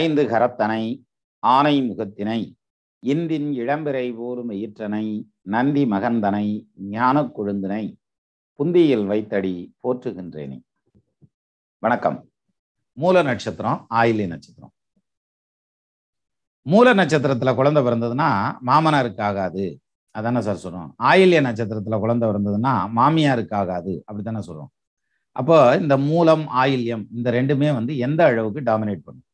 ஐந்து கரத்தனை ஆனை முகத்தினை இந்தின் இளம்பிறை போரும் ஈற்றனை நந்தி மகந்தனை ஞான கொழுந்தினை புந்தியில் வைத்தடி போற்றுகின்றேனே வணக்கம் மூல நட்சத்திரம் ஆயிலி நட்சத்திரம் மூல நட்சத்திரத்துல குழந்தை பிறந்ததுன்னா மாமனாருக்கு ஆகாது அதானே சார் சொல்றோம் ஆயில்ய நட்சத்திரத்துல குழந்தை பிறந்ததுன்னா மாமியாருக்கு ஆகாது அப்படித்தானே சொல்றோம் அப்போ இந்த மூலம் ஆயில்யம் இந்த ரெண்டுமே வந்து எந்த அளவுக்கு டாமினேட் பண்ணும்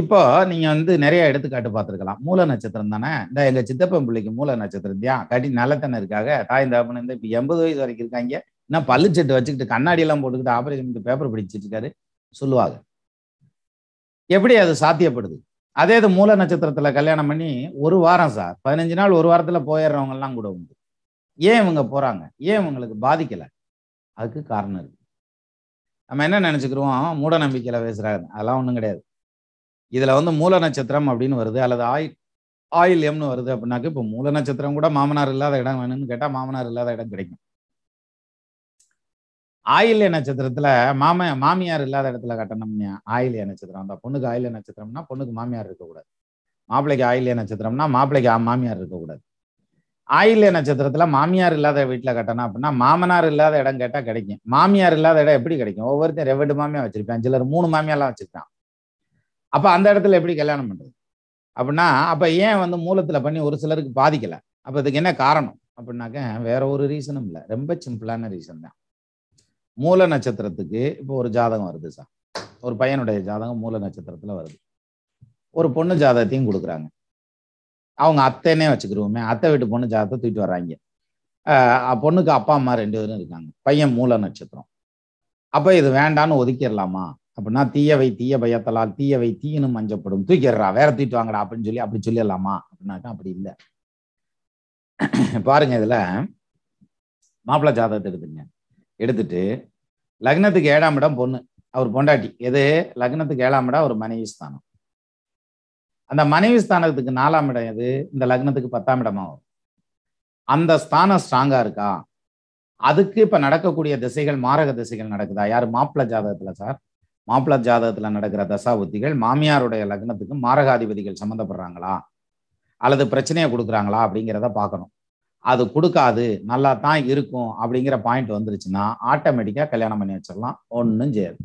இப்போ நீங்க வந்து நிறைய எடுத்துக்காட்டு பார்த்துருக்கலாம் மூல நட்சத்திரம் தானே இந்த எங்க சித்தப்பன் பிள்ளைக்கு மூல நட்சத்திரம் தியான் கட்டி நல்லத்தனை இருக்காங்க தாய் தாப்பன் வந்து இப்போ எண்பது வயசு வரைக்கும் இருக்காங்க இன்னும் பல்லு செட்டு வச்சுக்கிட்டு கண்ணாடி எல்லாம் போட்டுக்கிட்டு ஆபரேஷன் பேப்பர் பிடிச்சிட்டு இருக்காரு சொல்லுவாங்க எப்படி அது சாத்தியப்படுது அதே இது மூல நட்சத்திரத்துல கல்யாணம் பண்ணி ஒரு வாரம் சார் பதினஞ்சு நாள் ஒரு வாரத்துல போயிடுறவங்க எல்லாம் கூட உண்டு ஏன் இவங்க போறாங்க ஏன் இவங்களுக்கு பாதிக்கல அதுக்கு காரணம் இருக்கு நம்ம என்ன நினைச்சுக்கிறோம் மூட நம்பிக்கையில பேசுறாங்க அதெல்லாம் ஒண்ணும் கிடையாது இதில் வந்து மூல நட்சத்திரம் அப்படின்னு வருது அல்லது ஆயில் ஆயில் எம்னு வருது அப்படின்னாக்க இப்போ மூல நட்சத்திரம் கூட மாமனார் இல்லாத இடம் வேணும்னு கேட்டால் மாமனார் இல்லாத இடம் கிடைக்கும் ஆயில்ய நட்சத்திரத்துல மாம மாமியார் இல்லாத இடத்துல கட்டணும்னா ஆயில்ய நட்சத்திரம் அந்த பொண்ணுக்கு ஆயில்ய நட்சத்திரம்னா பொண்ணுக்கு மாமியார் இருக்கக்கூடாது மாப்பிள்ளைக்கு ஆயில்ய நட்சத்திரம்னா மாப்பிள்ளைக்கு மாமியார் இருக்கக்கூடாது ஆயில்ய நட்சத்திரத்துல மாமியார் இல்லாத வீட்டில் கட்டணும் அப்படின்னா மாமனார் இல்லாத இடம் கேட்டால் கிடைக்கும் மாமியார் இல்லாத இடம் எப்படி கிடைக்கும் ஒவ்வொருத்தரும் ரெண்டு மாமியா வச்சிருப்பேன் சிலர் மூணு மாமியாலாம் வச்சிருக்கான் அப்போ அந்த இடத்துல எப்படி கல்யாணம் பண்ணுறது அப்படின்னா அப்போ ஏன் வந்து மூலத்தில் பண்ணி ஒரு சிலருக்கு பாதிக்கலை அப்போ இதுக்கு என்ன காரணம் அப்படின்னாக்க வேற ஒரு ரீசனும் இல்லை ரொம்ப சிம்பிளான ரீசன் தான் மூல நட்சத்திரத்துக்கு இப்போ ஒரு ஜாதகம் வருது சார் ஒரு பையனுடைய ஜாதகம் மூல நட்சத்திரத்தில் வருது ஒரு பொண்ணு ஜாதகத்தையும் கொடுக்குறாங்க அவங்க அத்தைன்னே வச்சுக்கிருவோமே அத்தை வீட்டு பொண்ணு ஜாதகத்தை தூக்கிட்டு வர்றாங்க பொண்ணுக்கு அப்பா அம்மா ரெண்டு பேரும் இருக்காங்க பையன் மூல நட்சத்திரம் அப்போ இது வேண்டான்னு ஒதுக்கிடலாமா அப்படின்னா தீயவை தீய பயத்தலால் தீயவை தீயனும் அஞ்சப்படும் தூக்கிடுறா வேற தீட்டு வாங்கடா அப்படின்னு சொல்லி அப்படி சொல்லிடலாமா அப்படின்னாக்கா அப்படி இல்லை பாருங்க இதுல மாப்பிள்ளை ஜாதகத்தை எடுத்துங்க எடுத்துட்டு லக்னத்துக்கு ஏழாம் இடம் பொண்ணு அவர் பொண்டாட்டி எது லக்னத்துக்கு ஏழாம் இடம் ஒரு மனைவி ஸ்தானம் அந்த மனைவி ஸ்தானத்துக்கு நாலாம் இடம் எது இந்த லக்னத்துக்கு பத்தாம் இடமா வரும் அந்த ஸ்தானம் ஸ்ட்ராங்கா இருக்கா அதுக்கு இப்ப நடக்கக்கூடிய திசைகள் மாரக திசைகள் நடக்குதா யாரு மாப்பிள்ள ஜாதகத்துல சார் மாப்பிள்ள ஜாதகத்தில் நடக்கிற தசாபுத்திகள் மாமியாருடைய லக்னத்துக்கு மாரகாதிபதிகள் சம்மந்தப்படுறாங்களா அல்லது பிரச்சனையை கொடுக்குறாங்களா அப்படிங்கிறத பார்க்கணும் அது கொடுக்காது நல்லா தான் இருக்கும் அப்படிங்கிற பாயிண்ட் வந்துருச்சுன்னா ஆட்டோமேட்டிக்காக கல்யாணம் பண்ணி வச்சிடலாம் ஒன்றும் செய்யாது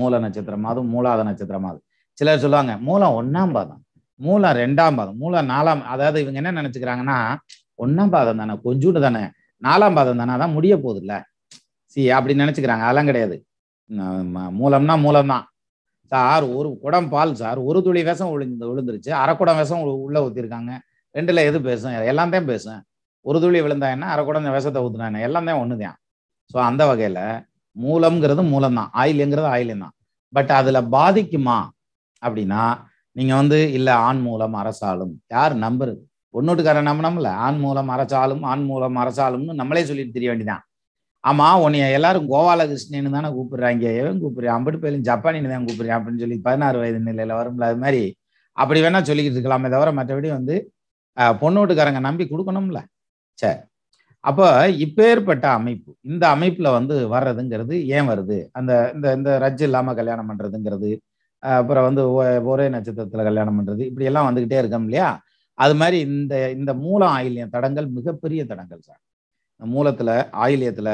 மூல நட்சத்திரமாவது மூலாத நட்சத்திரமாவது சிலர் சொல்லுவாங்க மூலம் ஒன்றாம் பாதம் மூலம் ரெண்டாம் பாதம் மூலம் நாலாம் அதாவது இவங்க என்ன நினச்சிக்கிறாங்கன்னா ஒன்றாம் பாதம் தானே கொஞ்சோண்டு தானே நாலாம் பாதம் தானே அதான் முடிய போகுதுல்ல சி அப்படி நினச்சிக்கிறாங்க அதெல்லாம் கிடையாது மூலம்னா மூலம்தான் சார் ஒரு குடம் பால் சார் ஒரு துளி விஷம் விழுந்து விழுந்துருச்சு அரைக்குடம் விஷம் உள்ள ஊற்றிருக்காங்க ரெண்டில் எது பேசும் எல்லாம் தான் பேசும் ஒரு துளி விழுந்தா என்ன அரைக்குடம் விஷத்தை ஊற்றுனா என்ன எல்லாம் தான் ஒன்று தான் ஸோ அந்த வகையில் மூலம்ங்கிறது மூலம்தான் ஆயில்ங்கிறது ஆயிலும் தான் பட் அதில் பாதிக்குமா அப்படின்னா நீங்கள் வந்து இல்லை ஆண் மூலம் அரசாலும் யார் நம்புறது பொண்ணூட்டுக்காரன் நம்மள ஆண் மூலம் அரசாலும் ஆண் மூலம் அரசாலும்னு நம்மளே சொல்லிட்டு தெரிய வேண்டியதான் ஆமா உன்னைய எல்லாரும் கோவால கிருஷ்ணன்னு தானே கூப்பிடுறாங்க எவன் கூப்பிடுறேன் அம்பட்டு பயிலும் ஜப்பானின்னு தான் கூப்பிடுறேன் அப்படின்னு சொல்லி பதினாறு வயது நிலையில வரும்ல அது மாதிரி அப்படி வேணா சொல்லிக்கிட்டு இருக்கலாமே தவிர மற்றபடி வந்து பொண்ணு வீட்டுக்காரங்க நம்பி கொடுக்கணும்ல சரி அப்போ இப்பேற்பட்ட அமைப்பு இந்த அமைப்புல வந்து வர்றதுங்கிறது ஏன் வருது அந்த இந்த இந்த ரஜ் இல்லாமல் கல்யாணம் பண்றதுங்கிறது அப்புறம் வந்து ஒரே நட்சத்திரத்தில் கல்யாணம் பண்றது இப்படி எல்லாம் இருக்கோம் இல்லையா அது மாதிரி இந்த இந்த மூலம் ஆயில்யம் தடங்கள் மிகப்பெரிய தடங்கள் சார் மூலத்தில் ஆயிலியத்தில்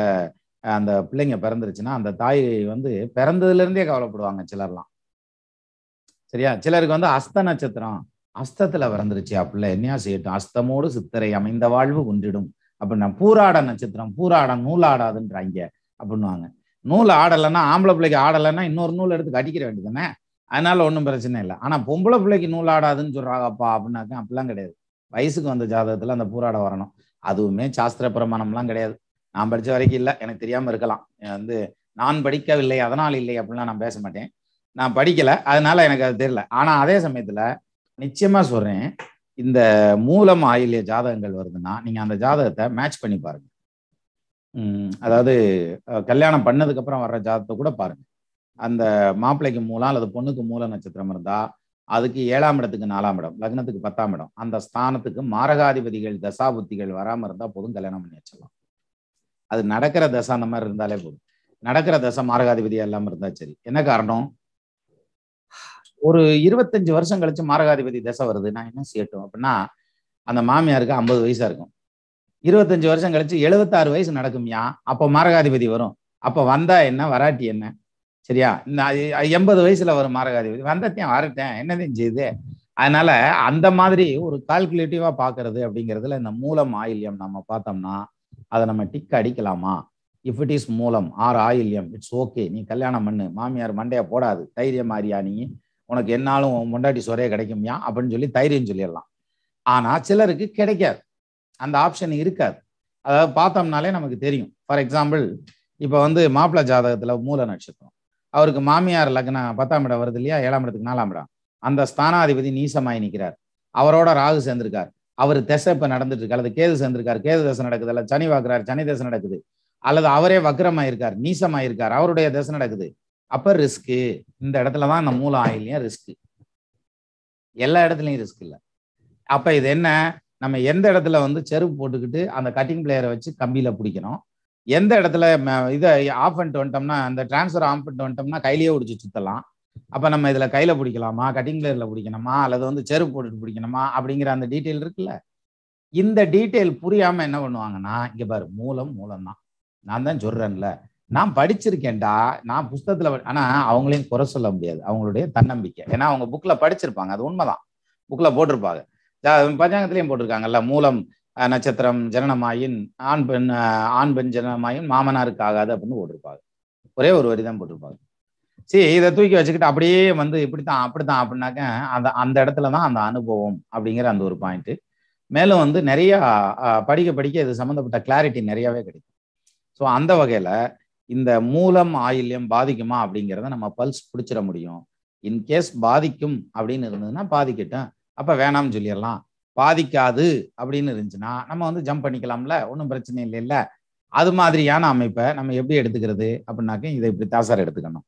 அந்த பிள்ளைங்க பிறந்துருச்சுன்னா அந்த தாய் வந்து பிறந்ததுலேருந்தே கவலைப்படுவாங்க சிலர்லாம் சரியா சிலருக்கு வந்து அஸ்த நட்சத்திரம் அஸ்தத்துல பிறந்துருச்சு அப்படில என்னையா செய்யட்டும் அஸ்தமோடு சித்தரை அமைந்த வாழ்வு ஒன்றிடும் அப்படின்னா பூராட நட்சத்திரம் பூராடம் நூல் ஆடாதுன்றாங்க அப்படின்வாங்க நூல் ஆடலைன்னா ஆம்பளை பிள்ளைக்கு ஆடலைன்னா இன்னொரு நூல் எடுத்து அடிக்கிற தானே அதனால ஒன்றும் பிரச்சனை இல்லை ஆனால் பொம்பளை பிள்ளைக்கு நூல் ஆடாதுன்னு சொல்றாங்கப்பா அப்படின்னாக்க அப்படிலாம் கிடையாது வயசுக்கு வந்த ஜாதகத்தில் அந்த பூராடம் வரணும் அதுவுமே சாஸ்திர பிரமாணம்லாம் கிடையாது நான் படித்த வரைக்கும் இல்லை எனக்கு தெரியாமல் இருக்கலாம் வந்து நான் படிக்கவில்லை அதனால் இல்லை அப்படின்லாம் நான் பேச மாட்டேன் நான் படிக்கலை அதனால எனக்கு அது தெரியல ஆனால் அதே சமயத்தில் நிச்சயமாக சொல்கிறேன் இந்த மூலம் ஆயுள்ய ஜாதகங்கள் வருதுன்னா நீங்கள் அந்த ஜாதகத்தை மேட்ச் பண்ணி பாருங்கள் அதாவது கல்யாணம் பண்ணதுக்கப்புறம் வர்ற ஜாதகத்தை கூட பாருங்கள் அந்த மாப்பிள்ளைக்கு மூலம் அல்லது பொண்ணுக்கு மூல நட்சத்திரம் இருந்தால் அதுக்கு ஏழாம் இடத்துக்கு நாலாம் இடம் லக்னத்துக்கு பத்தாம் இடம் அந்த ஸ்தானத்துக்கு மாரகாதிபதிகள் தசாபுத்திகள் வராமல் இருந்தால் போதும் கல்யாணம் பண்ணி வச்சிடலாம் அது நடக்கிற தசை அந்த மாதிரி இருந்தாலே போதும் நடக்கிற தசை மாரகாதிபதியாக இல்லாமல் இருந்தால் சரி என்ன காரணம் ஒரு இருபத்தஞ்சு வருஷம் கழிச்சு மாரகாதிபதி தசை வருது நான் என்ன செய்யட்டும் அப்படின்னா அந்த மாமியாருக்கு ஐம்பது வயசா இருக்கும் இருபத்தஞ்சு வருஷம் கழிச்சு எழுபத்தாறு வயசு நடக்கும்யா அப்போ மாரகாதிபதி வரும் அப்போ வந்தா என்ன வராட்டி என்ன சரியா இந்த எண்பது வயசுல வரும் மாரகாதிபதி வந்தத்தையும் ஆறட்டேன் என்னதையும் செய்யுது அதனால அந்த மாதிரி ஒரு கால்குலேட்டிவா பாக்குறது அப்படிங்கிறதுல இந்த மூலம் ஆயில்யம் நம்ம பார்த்தோம்னா அதை நம்ம டிக் அடிக்கலாமா இஃப் இட் இஸ் மூலம் ஆர் ஆயில்யம் இட்ஸ் ஓகே நீ கல்யாணம் பண்ணு மாமியார் மண்டையா போடாது தைரியம் மாறியா நீ உனக்கு என்னாலும் முண்டாட்டி சொறைய கிடைக்கும்யா அப்படின்னு சொல்லி தைரியம் சொல்லிடலாம் ஆனா சிலருக்கு கிடைக்காது அந்த ஆப்ஷன் இருக்காது அதாவது பார்த்தோம்னாலே நமக்கு தெரியும் ஃபார் எக்ஸாம்பிள் இப்போ வந்து மாப்பிள்ள ஜாதகத்துல மூல நட்சத்திரம் அவருக்கு மாமியார் லக்னம் பத்தாம் இடம் வருது இல்லையா ஏழாம் இடத்துக்கு நாலாம் இடம் அந்த ஸ்தானாதிபதி நீசமாய் நிற்கிறார் அவரோட ராகு சேர்ந்திருக்கார் அவர் திசை இப்போ நடந்துட்டு இருக்கு அல்லது கேது சேர்ந்திருக்கார் கேது தசை நடக்குது அல்லது சனி வாக்குறார் சனி தசை நடக்குது அல்லது அவரே வக்ரமாயிருக்கார் நீசமாயிருக்கார் அவருடைய தசை நடக்குது அப்ப ரிஸ்க்கு இந்த இடத்துல தான் அந்த மூல ஆயிலையும் ரிஸ்க்கு எல்லா இடத்துலையும் ரிஸ்க் இல்லை அப்ப இது என்ன நம்ம எந்த இடத்துல வந்து செருப்பு போட்டுக்கிட்டு அந்த கட்டிங் பிளேயரை வச்சு கம்பியில பிடிக்கணும் எந்த இடத்துல இதை ஆஃப் பண்ணிட்டு வந்துட்டோம்னா அந்த டிரான்ஸ்ஃபர் ஆஃப் பண்ணிட்டு வந்துட்டோம்னா கையிலேயே பிடிச்சி சுற்றலாம் அப்போ நம்ம இதில் கையில் பிடிக்கலாமா கட்டிங் கிளியரில் பிடிக்கணுமா அல்லது வந்து செருப்பு போட்டுட்டு பிடிக்கணுமா அப்படிங்கிற அந்த டீட்டெயில் இருக்குல்ல இந்த டீட்டெயில் புரியாமல் என்ன பண்ணுவாங்கன்னா இங்கே பாரு மூலம் மூலம் தான் நான் தான் சொல்கிறேன்ல நான் படிச்சிருக்கேன்டா நான் புஸ்தகத்தில் ஆனால் அவங்களையும் குறை சொல்ல முடியாது அவங்களுடைய தன்னம்பிக்கை ஏன்னா அவங்க புக்கில் படிச்சிருப்பாங்க அது உண்மைதான் புக்கில் போட்டிருப்பாங்க பஞ்சாங்கத்துலேயும் போட்டிருக்காங்கல்ல மூலம் நட்சத்திரம் ஜனனமாயின் ஆண் பெண் ஆண் பெண் ஜனனமாயின் மாமனாருக்கு ஆகாது அப்படின்னு போட்டிருப்பாங்க ஒரே ஒரு வரி தான் போட்டிருப்பாங்க சரி இதை தூக்கி வச்சுக்கிட்டு அப்படியே வந்து இப்படித்தான் அப்படித்தான் அப்படின்னாக்க அந்த அந்த இடத்துல தான் அந்த அனுபவம் அப்படிங்கிற அந்த ஒரு பாயிண்ட்டு மேலும் வந்து நிறையா படிக்க படிக்க இது சம்மந்தப்பட்ட கிளாரிட்டி நிறையாவே கிடைக்கும் ஸோ அந்த வகையில் இந்த மூலம் ஆயில்யம் பாதிக்குமா அப்படிங்கிறத நம்ம பல்ஸ் பிடிச்சிட முடியும் இன்கேஸ் பாதிக்கும் அப்படின்னு இருந்ததுன்னா பாதிக்கட்டும் அப்போ வேணாம்னு சொல்லிடலாம் பாதிக்காது அப்படின்னு இருந்துச்சுன்னா நம்ம வந்து ஜம்ப் பண்ணிக்கலாம்ல ஒன்றும் பிரச்சனை இல்லை இல்லை அது மாதிரியான அமைப்பை நம்ம எப்படி எடுத்துக்கிறது அப்படின்னாக்க இதை இப்படி தான் சார் எடுத்துக்கணும்